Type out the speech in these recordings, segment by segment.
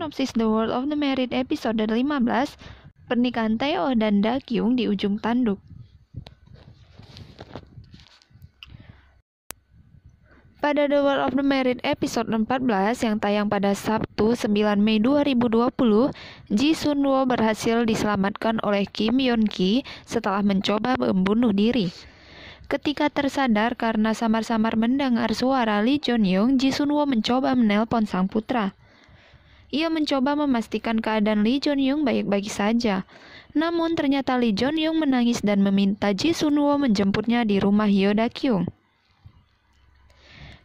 sinopsis The World of the Married episode 15, pernikahan Taeo dan Da Kyung di ujung tanduk. Pada The World of the Married episode 14 yang tayang pada Sabtu 9 Mei 2020, Ji Sun Wo berhasil diselamatkan oleh Kim Yeon Ki setelah mencoba membunuh diri. Ketika tersadar karena samar-samar mendengar suara Lee Jong Young, Ji Sun Wo mencoba menelpon sang putra. Ia mencoba memastikan keadaan Lee Jun Young baik-baik saja. Namun ternyata Lee Jun Young menangis dan meminta Ji Sun Woo menjemputnya di rumah Yoda Kyung.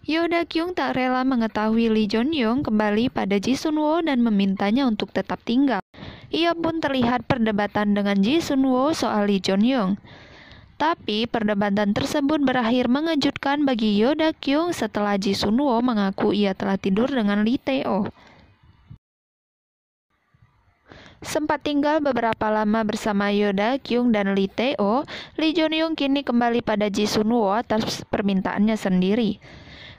Yoda Kyung tak rela mengetahui Lee Jun Yong kembali pada Ji Sun Woo dan memintanya untuk tetap tinggal. Ia pun terlihat perdebatan dengan Ji Sun Woo soal Lee Jun Yong. Tapi perdebatan tersebut berakhir mengejutkan bagi Yoda Kyung setelah Ji Sun Woo mengaku ia telah tidur dengan Lee Tae Oh. Sempat tinggal beberapa lama bersama Yoda, Kyung, dan Lee Tae-oh, Lee Jonyung kini kembali pada Ji Sun-woo atas permintaannya sendiri.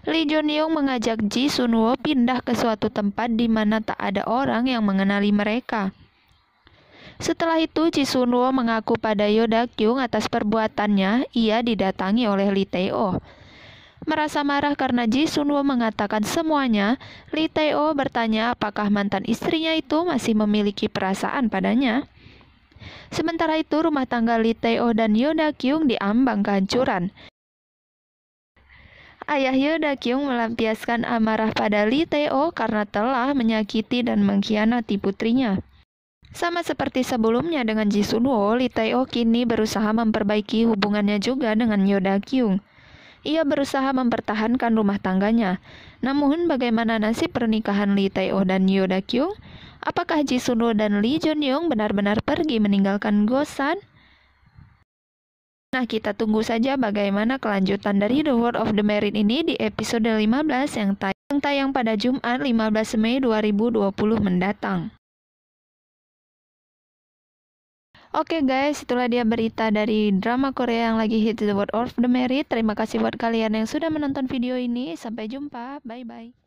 Lee Jonyung mengajak Ji Sun-woo pindah ke suatu tempat di mana tak ada orang yang mengenali mereka. Setelah itu, Ji Sun-woo mengaku pada Yoda Kyung atas perbuatannya ia didatangi oleh Lee tae merasa marah karena Ji Sunwo mengatakan semuanya, Lee tae bertanya apakah mantan istrinya itu masih memiliki perasaan padanya. Sementara itu, rumah tangga Lee tae dan dan Yoda Kyung diambang kehancuran. Ayah Yoda Kyung melampiaskan amarah pada Lee tae karena telah menyakiti dan mengkhianati putrinya. Sama seperti sebelumnya dengan Ji Sunwo, Lee tae kini berusaha memperbaiki hubungannya juga dengan Yoda Kyung. Ia berusaha mempertahankan rumah tangganya. Namun bagaimana nasib pernikahan Lee Tae-oh dan da Kyung? Apakah Ji Sun-ho dan Lee Jun yong benar-benar pergi meninggalkan Gosan? Nah, kita tunggu saja bagaimana kelanjutan dari The World of the Married ini di episode 15 yang tayang, tayang pada Jumat 15 Mei 2020 mendatang. Oke okay guys, itulah dia berita dari drama Korea yang lagi hit The World of the Merit. Terima kasih buat kalian yang sudah menonton video ini. Sampai jumpa. Bye bye.